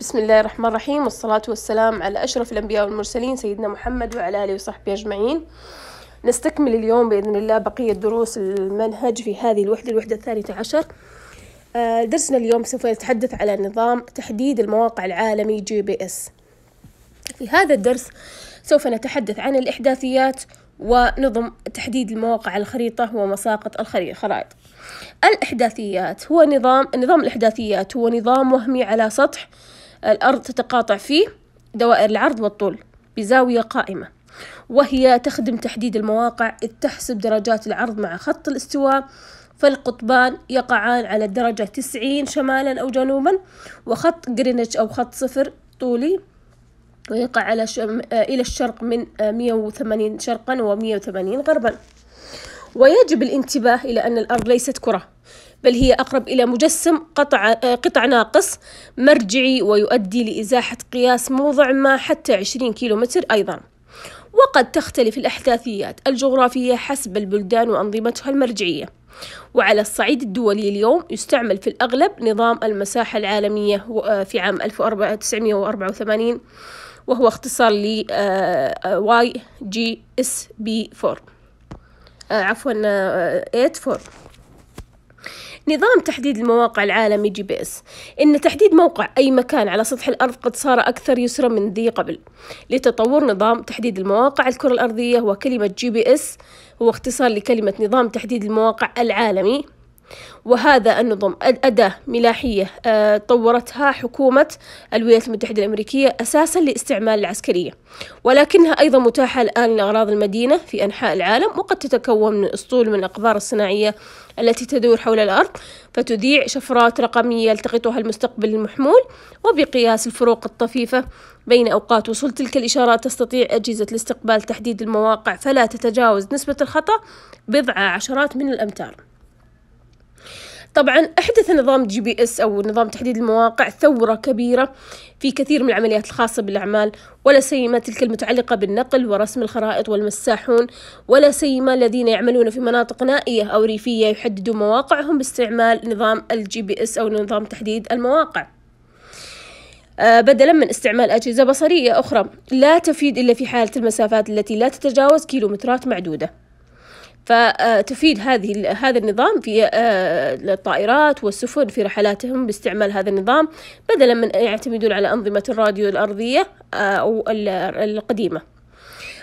بسم الله الرحمن الرحيم والصلاة والسلام على أشرف الأنبياء والمرسلين سيدنا محمد وعلى آله وصحبه أجمعين نستكمل اليوم بإذن الله بقية دروس المنهج في هذه الوحدة الوحدة الثالثة عشر آه، درسنا اليوم سوف نتحدث على نظام تحديد المواقع العالمي جي بي اس في هذا الدرس سوف نتحدث عن الإحداثيات ونظم تحديد المواقع الخريطة ومساقط الخرائط الإحداثيات هو نظام نظام الإحداثيات هو نظام وهمي على سطح الأرض تتقاطع فيه دوائر العرض والطول بزاوية قائمة وهي تخدم تحديد المواقع إذ تحسب درجات العرض مع خط الاستواء فالقطبان يقعان على الدرجة تسعين شمالا أو جنوبا وخط جرينتش أو خط صفر طولي ويقع على شم... إلى الشرق من مية وثمانين شرقا ومية وثمانين غربا ويجب الانتباه إلى أن الأرض ليست كرة بل هي أقرب إلى مجسم قطع, آه، قطع ناقص مرجعي ويؤدي لإزاحة قياس موضع ما حتى 20 كيلومتر أيضا وقد تختلف الأحداثيات الجغرافية حسب البلدان وأنظمتها المرجعية وعلى الصعيد الدولي اليوم يستعمل في الأغلب نظام المساحة العالمية آه، في عام 1984 وهو اختصار ل YGSB4 آه، آه، عفوا 84 آه، آه، آية نظام تحديد المواقع العالمي جي بي اس إن تحديد موقع أي مكان على سطح الأرض قد صار أكثر يسرا من ذي قبل لتطور نظام تحديد المواقع الكرة الأرضية وكلمة جي بي اس هو اختصار لكلمة نظام تحديد المواقع العالمي وهذا النظم أداة ملاحية آه، طورتها حكومة الولايات المتحدة الأمريكية أساسا لاستعمال العسكرية ولكنها أيضا متاحة الآن لأغراض المدينة في أنحاء العالم وقد تتكون من أسطول من الأقذار الصناعية التي تدور حول الأرض فتذيع شفرات رقمية يلتقطها المستقبل المحمول وبقياس الفروق الطفيفة بين أوقات وصول تلك الإشارات تستطيع أجهزة الاستقبال تحديد المواقع فلا تتجاوز نسبة الخطأ بضع عشرات من الأمتار طبعا أحدث نظام جي بي إس أو نظام تحديد المواقع ثورة كبيرة في كثير من العمليات الخاصة بالأعمال ولا سيما تلك المتعلقة بالنقل ورسم الخرائط والمساحون ولا سيما الذين يعملون في مناطق نائية أو ريفية يحددون مواقعهم باستعمال نظام الجي بي إس أو نظام تحديد المواقع آه، بدلا من استعمال أجهزة بصرية أخرى لا تفيد إلا في حالة المسافات التي لا تتجاوز كيلومترات معدودة فتفيد هذه هذا النظام في آه، الطائرات والسفن في رحلاتهم باستعمال هذا النظام بدلا من يعتمدون على أنظمة الراديو الأرضية آه، أو القديمة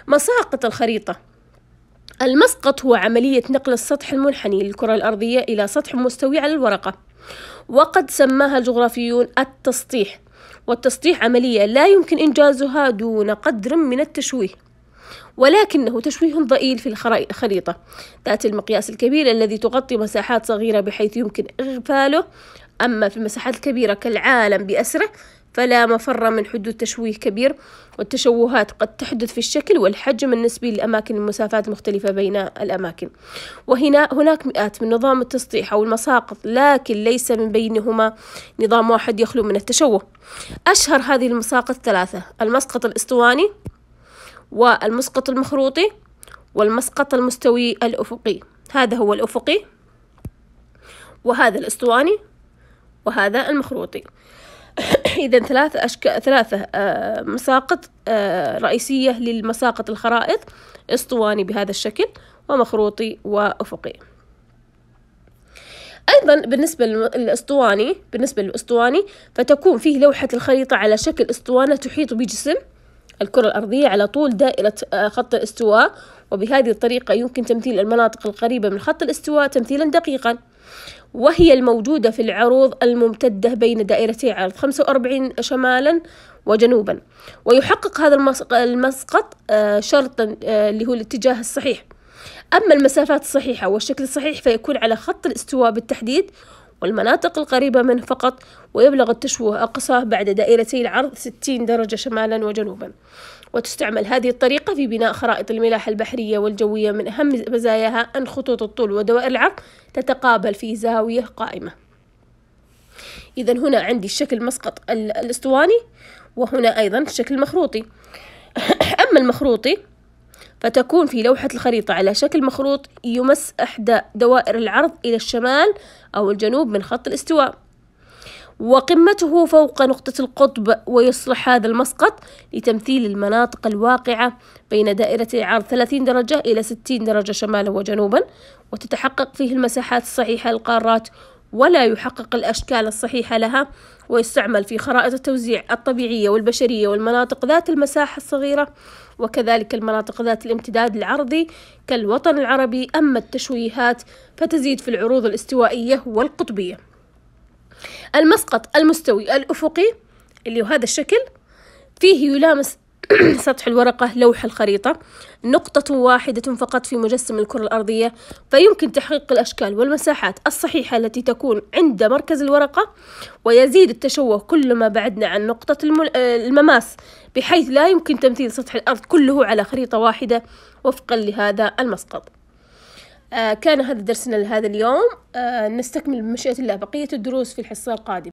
مساقط الخريطة المسقط هو عملية نقل السطح المنحني للكرة الأرضية إلى سطح مستوي على الورقة وقد سماها الجغرافيون التسطيح والتسطيح عملية لا يمكن إنجازها دون قدر من التشويه ولكنه تشويه ضئيل في الخريطة ذات المقياس الكبير الذي تغطي مساحات صغيرة بحيث يمكن إغفاله أما في المساحات الكبيرة كالعالم بأسره فلا مفر من حدوث تشويه كبير والتشوهات قد تحدث في الشكل والحجم النسبي للأماكن المسافات المختلفة بين الأماكن وهنا هناك مئات من نظام التسطيح أو المساقط لكن ليس من بينهما نظام واحد يخلو من التشوه أشهر هذه المساقط ثلاثة المسقط الإسطواني والمسقط المخروطي والمسقط المستوي الأفقي هذا هو الأفقي وهذا الأسطواني وهذا المخروطي إذا ثلاثة أشك... ثلاثة آه مساقط آه رئيسية للمساقط الخرائط اسطواني بهذا الشكل ومخروطي وأفقي أيضا بالنسبة للأسطواني بالنسبة للأسطواني فتكون فيه لوحة الخريطة على شكل أسطوانة تحيط بجسم الكرة الأرضية على طول دائرة آه، خط الاستواء وبهذه الطريقة يمكن تمثيل المناطق القريبة من خط الاستواء تمثيلا دقيقا وهي الموجودة في العروض الممتدة بين دائرتي عرض 45 شمالا وجنوبا ويحقق هذا المسقط آه، شرطا آه، اللي هو الاتجاه الصحيح أما المسافات الصحيحة والشكل الصحيح فيكون على خط الاستواء بالتحديد والمناطق القريبة منه فقط ويبلغ التشوه أقصاه بعد دائرتي العرض 60 درجة شمالا وجنوبا وتستعمل هذه الطريقة في بناء خرائط الملاحة البحرية والجوية من أهم مزاياها أن خطوط الطول ودوائر العرض تتقابل في زاوية قائمة إذا هنا عندي الشكل مسقط الاسطواني وهنا أيضا الشكل المخروطي أما المخروطي فتكون في لوحة الخريطة على شكل مخروط يمس إحدى دوائر العرض إلى الشمال أو الجنوب من خط الاستواء وقمته فوق نقطة القطب ويصلح هذا المسقط لتمثيل المناطق الواقعة بين دائرة عرض 30 درجة إلى 60 درجة شمالا وجنوبا وتتحقق فيه المساحات الصحيحة للقارات ولا يحقق الأشكال الصحيحة لها ويستعمل في خرائط التوزيع الطبيعية والبشرية والمناطق ذات المساحة الصغيرة وكذلك المناطق ذات الامتداد العرضي كالوطن العربي أما التشويهات فتزيد في العروض الاستوائية والقطبية المسقط المستوي الأفقي اللي هو هذا الشكل فيه يلامس سطح الورقة لوح الخريطة نقطة واحدة فقط في مجسم الكرة الأرضية فيمكن تحقيق الأشكال والمساحات الصحيحة التي تكون عند مركز الورقة ويزيد التشوه كلما بعدنا عن نقطة المماس بحيث لا يمكن تمثيل سطح الأرض كله على خريطة واحدة وفقا لهذا المسقط آه، كان هذا درسنا لهذا اليوم آه، نستكمل بمشيئة الله بقية الدروس في الحصة القادمة